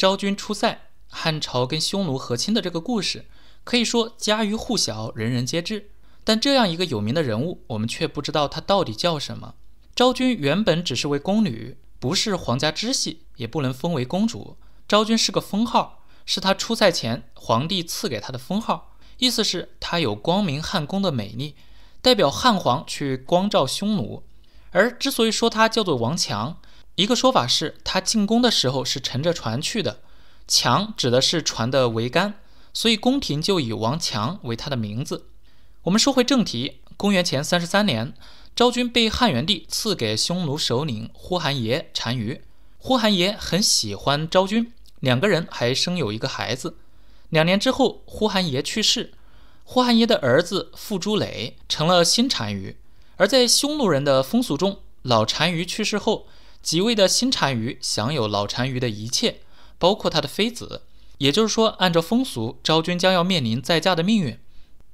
昭君出塞，汉朝跟匈奴和亲的这个故事，可以说家喻户晓，人人皆知。但这样一个有名的人物，我们却不知道他到底叫什么。昭君原本只是位宫女，不是皇家支系，也不能封为公主。昭君是个封号，是她出塞前皇帝赐给她的封号，意思是她有光明汉宫的美丽，代表汉皇去光照匈奴。而之所以说她叫做王强，一个说法是，他进宫的时候是乘着船去的，强指的是船的桅杆，所以宫廷就以王强为他的名字。我们说回正题，公元前三十三年，昭君被汉元帝赐给匈奴首领呼韩邪单于，呼韩邪很喜欢昭君，两个人还生有一个孩子。两年之后，呼韩邪去世，呼韩邪的儿子傅朱磊成了新单于。而在匈奴人的风俗中，老单于去世后，即位的新单于享有老单于的一切，包括他的妃子。也就是说，按照风俗，昭君将要面临再嫁的命运。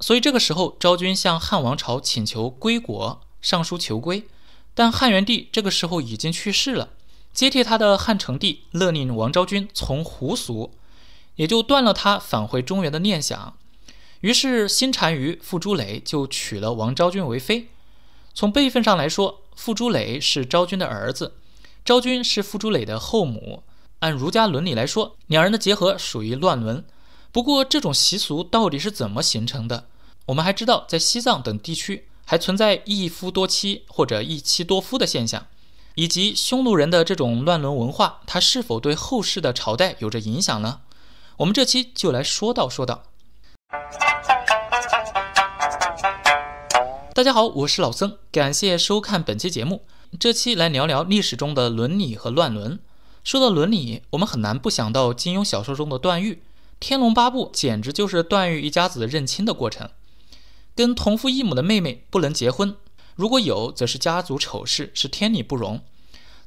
所以这个时候，昭君向汉王朝请求归国，上书求归。但汉元帝这个时候已经去世了，接替他的汉成帝勒令王昭君从胡俗，也就断了他返回中原的念想。于是新单于傅朱磊就娶了王昭君为妃。从辈分上来说，傅朱磊是昭君的儿子。昭君是傅朱磊的后母，按儒家伦理来说，两人的结合属于乱伦。不过，这种习俗到底是怎么形成的？我们还知道，在西藏等地区还存在一夫多妻或者一妻多夫的现象，以及匈奴人的这种乱伦文化，它是否对后世的朝代有着影响呢？我们这期就来说道说道。大家好，我是老僧，感谢收看本期节目。这期来聊聊历史中的伦理和乱伦。说到伦理，我们很难不想到金庸小说中的段誉，《天龙八部》简直就是段誉一家子认亲的过程。跟同父异母的妹妹不能结婚，如果有，则是家族丑事，是天理不容。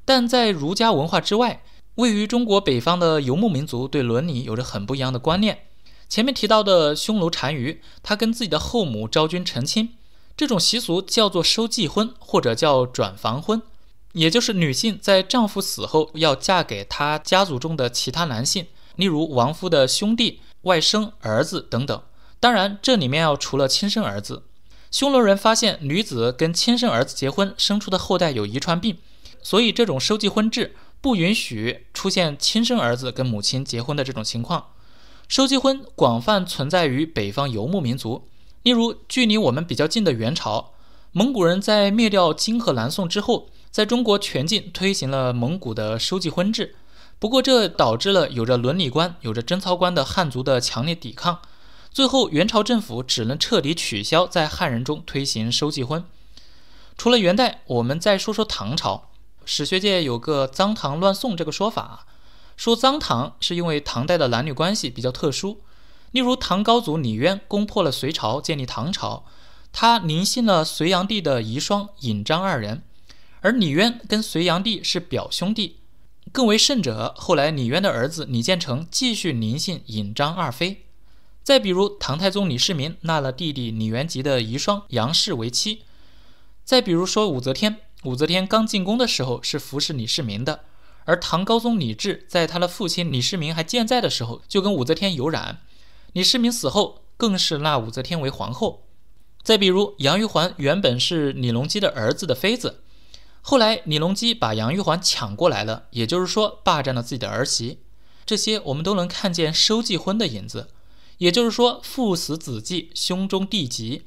但在儒家文化之外，位于中国北方的游牧民族对伦理有着很不一样的观念。前面提到的匈奴单于，他跟自己的后母昭君成亲。这种习俗叫做收继婚，或者叫转房婚，也就是女性在丈夫死后要嫁给她家族中的其他男性，例如亡夫的兄弟、外甥、儿子等等。当然，这里面要除了亲生儿子。匈奴人发现女子跟亲生儿子结婚生出的后代有遗传病，所以这种收继婚制不允许出现亲生儿子跟母亲结婚的这种情况。收继婚广泛存在于北方游牧民族。例如，距离我们比较近的元朝，蒙古人在灭掉金和南宋之后，在中国全境推行了蒙古的收继婚制。不过，这导致了有着伦理观、有着贞操观的汉族的强烈抵抗，最后元朝政府只能彻底取消在汉人中推行收继婚。除了元代，我们再说说唐朝。史学界有个“脏唐乱宋”这个说法，说脏唐是因为唐代的男女关系比较特殊。例如唐高祖李渊攻破了隋朝，建立唐朝，他临幸了隋炀帝的遗孀尹张二人，而李渊跟隋炀帝是表兄弟，更为甚者，后来李渊的儿子李建成继续临幸尹张二妃。再比如唐太宗李世民纳了弟弟李元吉的遗孀杨氏为妻，再比如说武则天，武则天刚进宫的时候是服侍李世民的，而唐高宗李治在他的父亲李世民还健在的时候就跟武则天有染。李世民死后，更是纳武则天为皇后。再比如，杨玉环原本是李隆基的儿子的妃子，后来李隆基把杨玉环抢过来了，也就是说，霸占了自己的儿媳。这些我们都能看见收继婚的影子，也就是说，父死子继，兄终弟及。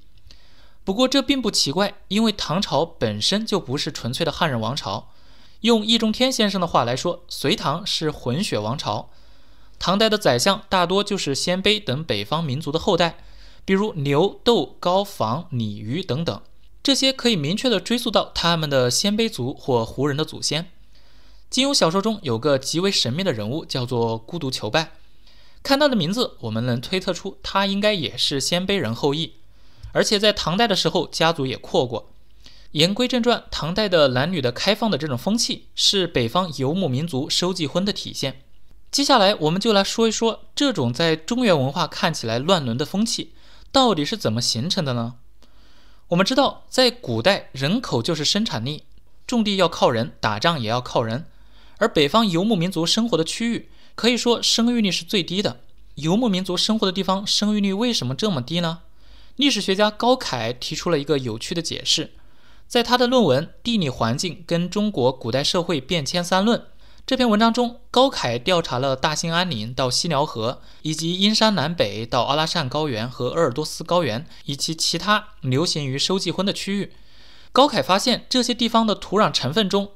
不过这并不奇怪，因为唐朝本身就不是纯粹的汉人王朝。用易中天先生的话来说，隋唐是混血王朝。唐代的宰相大多就是鲜卑等北方民族的后代，比如牛豆、高房鲤鱼等等，这些可以明确的追溯到他们的鲜卑族或胡人的祖先。金庸小说中有个极为神秘的人物，叫做孤独求败。看到的名字，我们能推测出他应该也是鲜卑人后裔，而且在唐代的时候家族也扩过。言归正传，唐代的男女的开放的这种风气，是北方游牧民族收继婚的体现。接下来，我们就来说一说这种在中原文化看起来乱伦的风气，到底是怎么形成的呢？我们知道，在古代，人口就是生产力，种地要靠人，打仗也要靠人。而北方游牧民族生活的区域，可以说生育率是最低的。游牧民族生活的地方，生育率为什么这么低呢？历史学家高凯提出了一个有趣的解释，在他的论文《地理环境跟中国古代社会变迁三论》。这篇文章中，高凯调查了大兴安岭到西辽河，以及阴山南北到阿拉善高原和鄂尔多斯高原以及其他流行于收继婚的区域。高凯发现，这些地方的土壤成分中，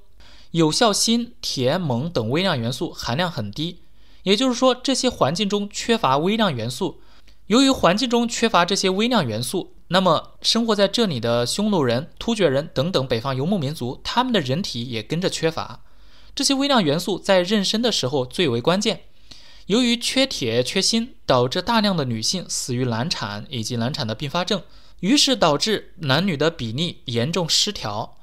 有效锌、铁、锰等微量元素含量很低，也就是说，这些环境中缺乏微量元素。由于环境中缺乏这些微量元素，那么生活在这里的匈奴人、突厥人等等北方游牧民族，他们的人体也跟着缺乏。这些微量元素在妊娠的时候最为关键。由于缺铁、缺锌，导致大量的女性死于难产以及难产的并发症，于是导致男女的比例严重失调。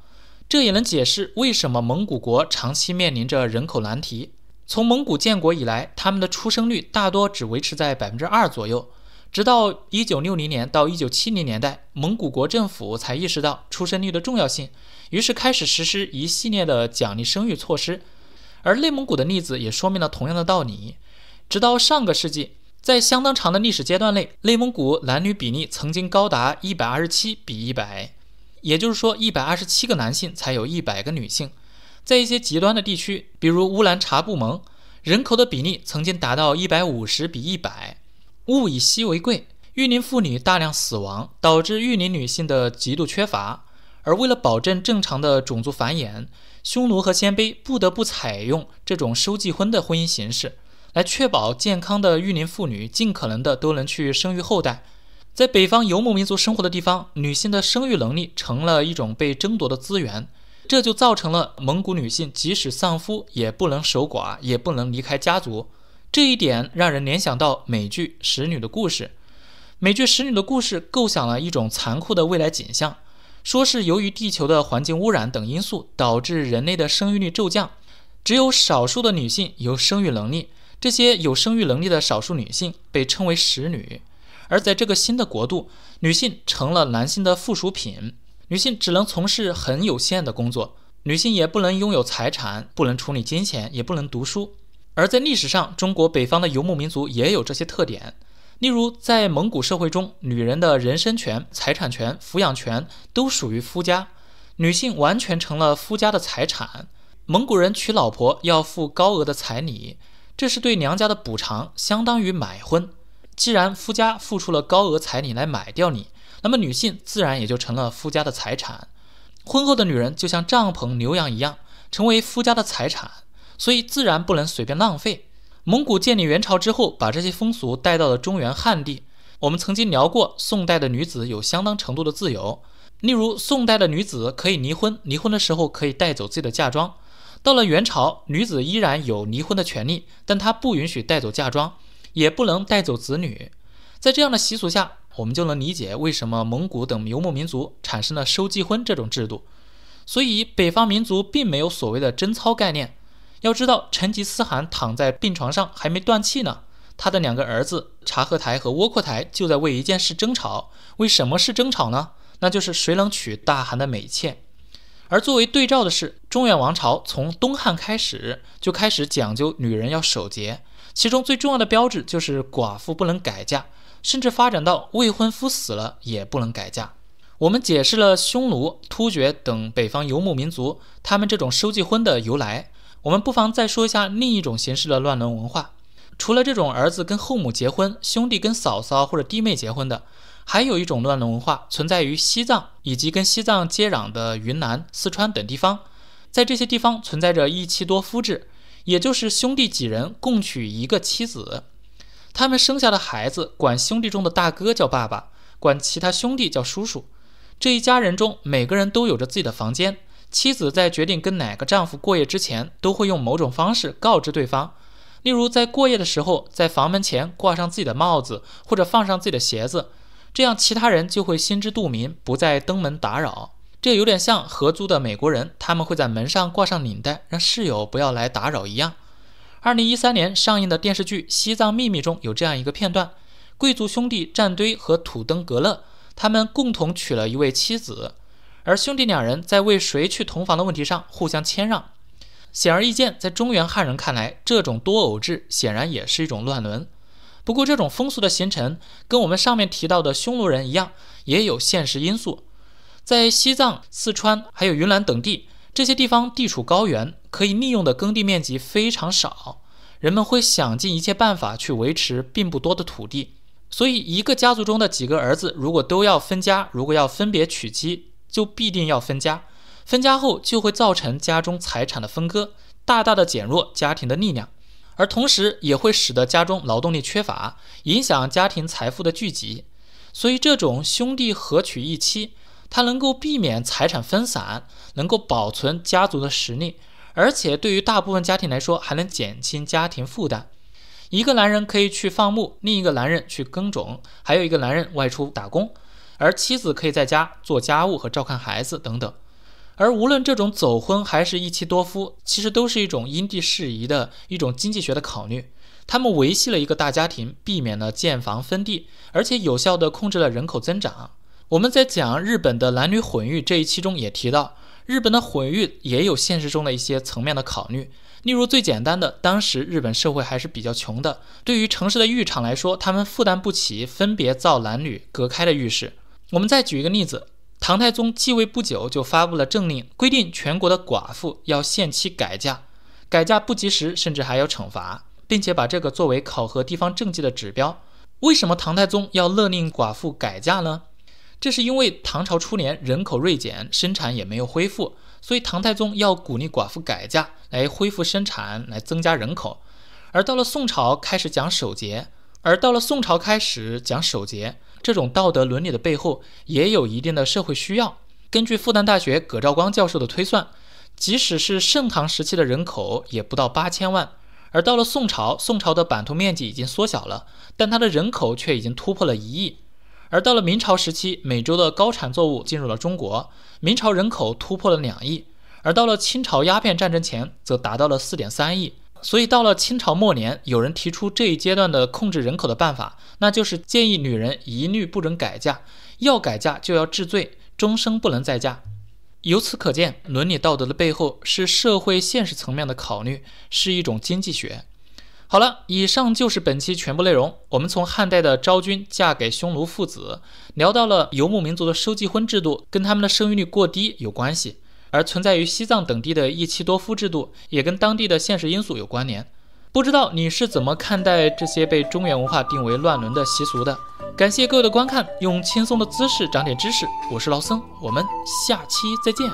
这也能解释为什么蒙古国长期面临着人口难题。从蒙古建国以来，他们的出生率大多只维持在百分之二左右，直到一九六零年到一九七零年代，蒙古国政府才意识到出生率的重要性。于是开始实施一系列的奖励生育措施，而内蒙古的例子也说明了同样的道理。直到上个世纪，在相当长的历史阶段内，内蒙古男女比例曾经高达一百二十七比一百，也就是说一百二十七个男性才有一百个女性。在一些极端的地区，比如乌兰察布盟，人口的比例曾经达到一百五十比一百。物以稀为贵，育龄妇女大量死亡，导致育龄女性的极度缺乏。而为了保证正常的种族繁衍，匈奴和鲜卑不得不采用这种收继婚的婚姻形式，来确保健康的育龄妇女尽可能的都能去生育后代。在北方游牧民族生活的地方，女性的生育能力成了一种被争夺的资源，这就造成了蒙古女性即使丧夫也不能守寡，也不能离开家族。这一点让人联想到美剧《使女的故事》。美剧《使女的故事》构想了一种残酷的未来景象。说是由于地球的环境污染等因素导致人类的生育率骤降，只有少数的女性有生育能力。这些有生育能力的少数女性被称为“使女”，而在这个新的国度，女性成了男性的附属品。女性只能从事很有限的工作，女性也不能拥有财产，不能处理金钱，也不能读书。而在历史上，中国北方的游牧民族也有这些特点。例如，在蒙古社会中，女人的人身权、财产权、抚养权都属于夫家，女性完全成了夫家的财产。蒙古人娶老婆要付高额的彩礼，这是对娘家的补偿，相当于买婚。既然夫家付出了高额彩礼来买掉你，那么女性自然也就成了夫家的财产。婚后的女人就像帐篷、牛羊一样，成为夫家的财产，所以自然不能随便浪费。蒙古建立元朝之后，把这些风俗带到了中原汉地。我们曾经聊过，宋代的女子有相当程度的自由，例如宋代的女子可以离婚，离婚的时候可以带走自己的嫁妆。到了元朝，女子依然有离婚的权利，但她不允许带走嫁妆，也不能带走子女。在这样的习俗下，我们就能理解为什么蒙古等游牧民族产生了收继婚这种制度。所以，北方民族并没有所谓的贞操概念。要知道，成吉思汗躺在病床上还没断气呢，他的两个儿子察合台和窝阔台就在为一件事争吵。为什么事争吵呢？那就是谁能娶大汗的美妾。而作为对照的是，中原王朝从东汉开始就开始讲究女人要守节，其中最重要的标志就是寡妇不能改嫁，甚至发展到未婚夫死了也不能改嫁。我们解释了匈奴、突厥等北方游牧民族他们这种收继婚的由来。我们不妨再说一下另一种形式的乱伦文化。除了这种儿子跟后母结婚、兄弟跟嫂嫂或者弟妹结婚的，还有一种乱伦文化存在于西藏以及跟西藏接壤的云南、四川等地方。在这些地方存在着一妻多夫制，也就是兄弟几人共娶一个妻子。他们生下的孩子管兄弟中的大哥叫爸爸，管其他兄弟叫叔叔。这一家人中每个人都有着自己的房间。妻子在决定跟哪个丈夫过夜之前，都会用某种方式告知对方，例如在过夜的时候，在房门前挂上自己的帽子，或者放上自己的鞋子，这样其他人就会心知肚明，不再登门打扰。这有点像合租的美国人，他们会在门上挂上领带，让室友不要来打扰一样。二零一三年上映的电视剧《西藏秘密》中有这样一个片段：贵族兄弟战堆和土登格勒，他们共同娶了一位妻子。而兄弟两人在为谁去同房的问题上互相谦让，显而易见，在中原汉人看来，这种多偶制显然也是一种乱伦。不过，这种风俗的形成跟我们上面提到的匈奴人一样，也有现实因素。在西藏、四川还有云南等地，这些地方地处高原，可以利用的耕地面积非常少，人们会想尽一切办法去维持并不多的土地。所以，一个家族中的几个儿子如果都要分家，如果要分别娶妻。就必定要分家，分家后就会造成家中财产的分割，大大的减弱家庭的力量，而同时也会使得家中劳动力缺乏，影响家庭财富的聚集。所以，这种兄弟合娶一妻，它能够避免财产分散，能够保存家族的实力，而且对于大部分家庭来说，还能减轻家庭负担。一个男人可以去放牧，另一个男人去耕种，还有一个男人外出打工。而妻子可以在家做家务和照看孩子等等，而无论这种走婚还是一妻多夫，其实都是一种因地制宜的一种经济学的考虑。他们维系了一个大家庭，避免了建房分地，而且有效地控制了人口增长。我们在讲日本的男女混浴这一期中也提到，日本的混浴也有现实中的一些层面的考虑，例如最简单的，当时日本社会还是比较穷的，对于城市的浴场来说，他们负担不起分别造男女隔开的浴室。我们再举一个例子，唐太宗继位不久就发布了政令，规定全国的寡妇要限期改嫁，改嫁不及时甚至还要惩罚，并且把这个作为考核地方政绩的指标。为什么唐太宗要勒令寡妇改嫁呢？这是因为唐朝初年人口锐减，生产也没有恢复，所以唐太宗要鼓励寡妇改嫁来恢复生产，来增加人口。而到了宋朝，开始讲守节。而到了宋朝，开始讲守节，这种道德伦理的背后也有一定的社会需要。根据复旦大学葛兆光教授的推算，即使是盛唐时期的人口也不到八千万，而到了宋朝，宋朝的版图面积已经缩小了，但它的人口却已经突破了一亿。而到了明朝时期，美洲的高产作物进入了中国，明朝人口突破了两亿，而到了清朝鸦片战争前，则达到了四点三亿。所以到了清朝末年，有人提出这一阶段的控制人口的办法，那就是建议女人一律不准改嫁，要改嫁就要治罪，终生不能再嫁。由此可见，伦理道德的背后是社会现实层面的考虑，是一种经济学。好了，以上就是本期全部内容。我们从汉代的昭君嫁给匈奴父子，聊到了游牧民族的收继婚制度，跟他们的生育率过低有关系。而存在于西藏等地的一妻多夫制度，也跟当地的现实因素有关联。不知道你是怎么看待这些被中原文化定为乱伦的习俗的？感谢各位的观看，用轻松的姿势长点知识。我是老僧，我们下期再见。